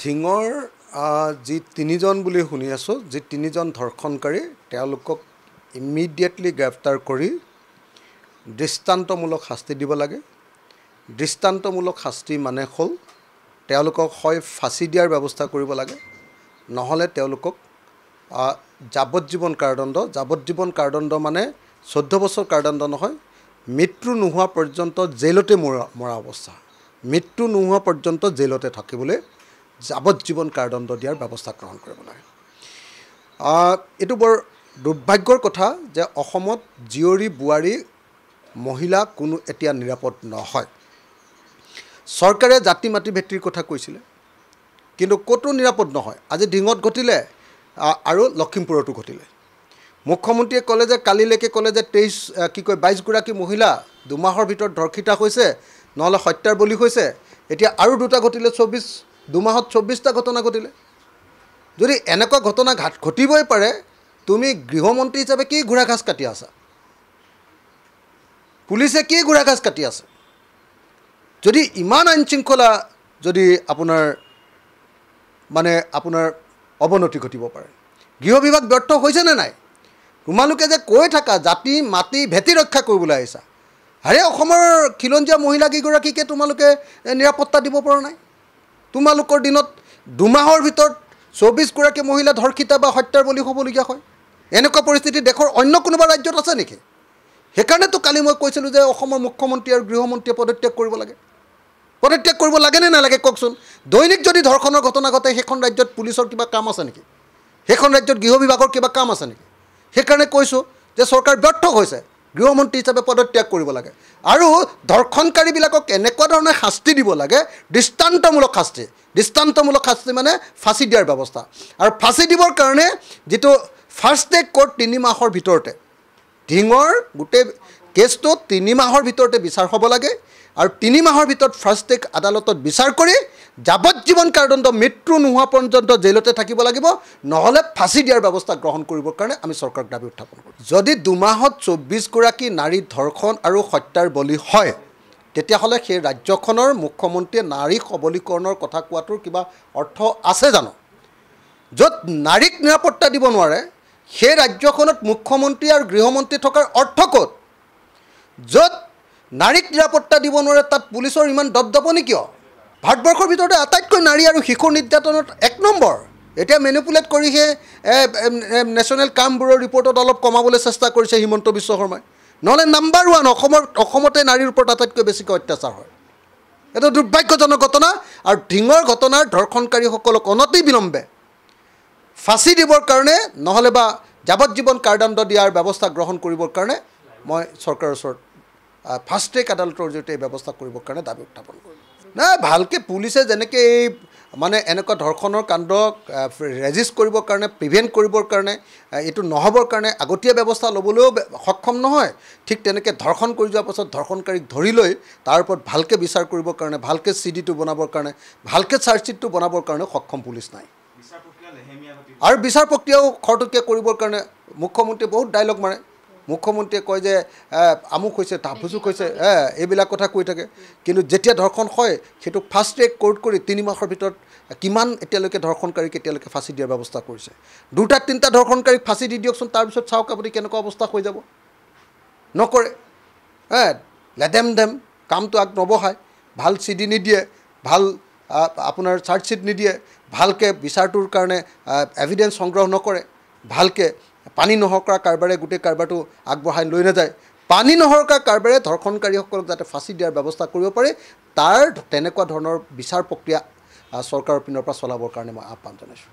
ঠিঙৰ যি তিনিজন বুলি শুনি আছোঁ যি তিনিজন ধৰ্ষণকাৰী তেওঁলোকক ইমিডিয়েটলি গ্ৰেপ্তাৰ কৰি দৃষ্টান্তমূলক শাস্তি দিব লাগে দৃষ্টান্তমূলক শাস্তি মানে হ'ল তেওঁলোকক হয় ফাঁচি দিয়াৰ ব্যৱস্থা কৰিব লাগে নহ'লে তেওঁলোকক যাৱজ্জীৱন কাৰদণ্ড যাৱজ্জীৱন কাৰদণ্ড মানে চৈধ্য বছৰ কাৰদণ্ড নহয় মৃত্যু নোহোৱা পৰ্যন্ত জেইলতে মৰা মৰা অৱস্থা মৃত্যু নোহোৱা পৰ্যন্ত জেইলতে থাকিবলৈ যাৱজ্জীৱন কাৰদণ্ড দিয়াৰ ব্যৱস্থা গ্ৰহণ কৰিব লাগে এইটো বৰ দুৰ্ভাগ্যৰ কথা যে অসমত জীয়ৰী বোৱাৰী মহিলা কোনো এতিয়া নিৰাপদ নহয় চৰকাৰে জাতি মাতৃভেতৃৰ কথা কৈছিলে কিন্তু ক'তো নিৰাপদ নহয় আজি ডিঙত ঘটিলে আৰু লখিমপুৰতো ঘটিলে মুখ্যমন্ত্ৰীয়ে ক'লে যে কালিলৈকে ক'লে যে তেইছ কি কয় বাইছগৰাকী মহিলা দুমাহৰ ভিতৰত ধৰ্ষিতা হৈছে নহ'লে হত্যাৰ বলি হৈছে এতিয়া আৰু দুটা ঘটিলে চৌব্বিছ দুমাহত চৌব্বিছটা ঘটনা ঘটিলে যদি এনেকুৱা ঘটনা ঘাট ঘটিবই পাৰে তুমি গৃহমন্ত্ৰী হিচাপে কি ঘোঁৰাঘাজ কাটি আছা পুলিচে কি ঘোঁৰাঘাজ কাটি আছে যদি ইমান আইন শৃংখলা যদি আপোনাৰ মানে আপোনাৰ অৱনতি ঘটিব পাৰে গৃহ বিভাগ ব্যৰ্থ হৈছে নে নাই তোমালোকে যে কৈ থাকা জাতি মাটি ভেটি ৰক্ষা কৰিবলৈ আহিছা আৰে অসমৰ খিলঞ্জীয়া মহিলাকেইগৰাকীকে তোমালোকে নিৰাপত্তা দিব পৰা নাই তোমালোকৰ দিনত দুমাহৰ ভিতৰত চৌবিছগৰাকী মহিলা ধৰ্ষিতা বা হত্যাৰ বলি হ'বলগীয়া হয় এনেকুৱা পৰিস্থিতি দেশৰ অন্য কোনোবা ৰাজ্যত আছে নেকি সেইকাৰণেতো কালি মই কৈছিলোঁ যে অসমৰ মুখ্যমন্ত্ৰী আৰু গৃহমন্ত্ৰীয়ে পদত্যাগ কৰিব লাগে পদত্যাগ কৰিব লাগে নে নালাগে কওকচোন দৈনিক যদি ধৰ্ষণৰ ঘটনা ঘটে সেইখন ৰাজ্যত পুলিচৰ কিবা কাম আছে নেকি সেইখন ৰাজ্যত গৃহ বিভাগৰ কিবা কাম আছে নেকি সেইকাৰণে কৈছোঁ যে চৰকাৰ ব্যৰ্থ হৈছে গৃহমন্ত্ৰী হিচাপে পদত্যাগ কৰিব লাগে আৰু ধৰ্ষণকাৰীবিলাকক এনেকুৱা ধৰণে শাস্তি দিব লাগে দৃষ্টান্তমূলক শাস্তি দৃষ্টান্তমূলক শাস্তি মানে ফাঁচি দিয়াৰ ব্যৱস্থা আৰু ফাঁচি দিবৰ কাৰণে যিটো ফাৰ্ষ্ট টেক কৰ্ট তিনি মাহৰ ভিতৰতে ঢিঙৰ গোটেই কেছটো তিনি মাহৰ ভিতৰতে বিচাৰ হ'ব লাগে আৰু তিনি মাহৰ ভিতৰত ফাৰ্ষ্ট টেক আদালতত বিচাৰ কৰি যাৱজ্জীৱন কাৰাদণ্ড মৃত্যু নোহোৱা পৰ্যন্ত জেইলতে থাকিব লাগিব নহ'লে ফাঁচি দিয়াৰ ব্যৱস্থা গ্ৰহণ কৰিবৰ কাৰণে আমি চৰকাৰক দাবী উত্থাপন কৰোঁ যদি দুমাহত চৌব্বিছগৰাকী নাৰী ধৰ্ষণ আৰু হত্যাৰ বলি হয় তেতিয়াহ'লে সেই ৰাজ্যখনৰ মুখ্যমন্ত্ৰীয়ে নাৰী সবলীকৰণৰ কথা কোৱাটোৰ কিবা অৰ্থ আছে জানো য'ত নাৰীক নিৰাপত্তা দিব নোৱাৰে সেই ৰাজ্যখনত মুখ্যমন্ত্ৰী আৰু গৃহমন্ত্ৰী থকাৰ অৰ্থ ক'ত য'ত নাৰীক নিৰাপত্তা দিব নোৱাৰে তাত পুলিচৰ ইমান দপদপনি কিয় ভাৰতবৰ্ষৰ ভিতৰতে আটাইতকৈ নাৰী আৰু শিশু নিৰ্যাতনত এক নম্বৰ এতিয়া মেনিপুলেট কৰিহে নেশ্যনেল ক্ৰাইম ৰিপৰ্টত অলপ কমাবলৈ চেষ্টা কৰিছে হিমন্ত বিশ্ব শৰ্মাই নহ'লে নাম্বাৰ ওৱান অসমৰ অসমতে নাৰীৰ ওপৰত আটাইতকৈ বেছিকৈ অত্যাচাৰ হয় এইটো দুৰ্ভাগ্যজনক ঘটনা আৰু ঢিঙৰ ঘটনাৰ ধৰ্ষণকাৰীসকলক অনতি বিলম্বে ফাঁচি দিবৰ কাৰণে নহ'লে বা যাৱজ্জীৱন কাৰদাণ্ড দিয়াৰ ব্যৱস্থা গ্ৰহণ কৰিবৰ কাৰণে মই চৰকাৰৰ ওচৰত ফাষ্ট ট্ৰেক আদালতৰ জৰিয়তে এই ব্যৱস্থা কৰিবৰ কাৰণে দাবী উত্থাপন কৰিলোঁ নাই ভালকৈ পুলিচে যেনেকৈ এই মানে এনেকুৱা ধৰ্ষণৰ কাণ্ড ৰেজিষ্ট কৰিবৰ কাৰণে প্ৰিভেণ্ট কৰিবৰ কাৰণে এইটো নহ'বৰ কাৰণে আগতীয়া ব্যৱস্থা ল'বলৈও সক্ষম নহয় ঠিক তেনেকৈ ধৰ্ষণ কৰি যোৱাৰ পাছত ধৰ্ষণকাৰীক ধৰি লৈ তাৰ ওপৰত ভালকৈ বিচাৰ কৰিবৰ কাৰণে ভালকৈ চি ডিটো বনাবৰ কাৰণে ভালকৈ চাৰ্জশ্বিটটো বনাবৰ কাৰণেও সক্ষম পুলিচ নাই আৰু বিচাৰ প্ৰক্ৰিয়াও খৰতকীয়া কৰিবৰ কাৰণে মুখ্যমন্ত্ৰীয়ে বহুত ডায়লগ মাৰে মুখ্যমন্ত্ৰীয়ে কয় যে আমুক হৈছে তাফুচুক হৈছে এইবিলাক কথা কৈ থাকে কিন্তু যেতিয়া ধৰ্ষণ হয় সেইটোক ফাষ্ট ট্ৰেক কৰ্ট কৰি তিনি মাহৰ ভিতৰত কিমান এতিয়ালৈকে ধৰ্ষণকাৰীক এতিয়ালৈকে ফাঁচি দিয়াৰ ব্যৱস্থা কৰিছে দুটা তিনিটা ধৰ্ষণকাৰীক ফাঁচি দি দিয়কচোন তাৰপিছত চাওক আপুনি কেনেকুৱা অৱস্থা হৈ যাব নকৰে হে লেডেম ডেম কামটো আগ নবহায় ভাল চি ডি নিদিয়ে ভাল আপোনাৰ চাৰ্জশ্বিট নিদিয়ে ভালকৈ বিচাৰটোৰ কাৰণে এভিডেঞ্চ সংগ্ৰহ নকৰে ভালকৈ পানী নহৰ কৰা কাৰবাৰে গোটেই কাৰবাৰটো আগবঢ়াই লৈ নাযায় পানী নহৰ নহৰকা কাৰবাৰে ধৰ্ষণকাৰীসকলক যাতে ফাঁচি দিয়াৰ ব্যৱস্থা কৰিব পাৰে তাৰ তেনেকুৱা ধৰণৰ বিচাৰ প্ৰক্ৰিয়া চৰকাৰৰ পিনৰ পৰা চলাবৰ কাৰণে মই আহ্বান জনাইছোঁ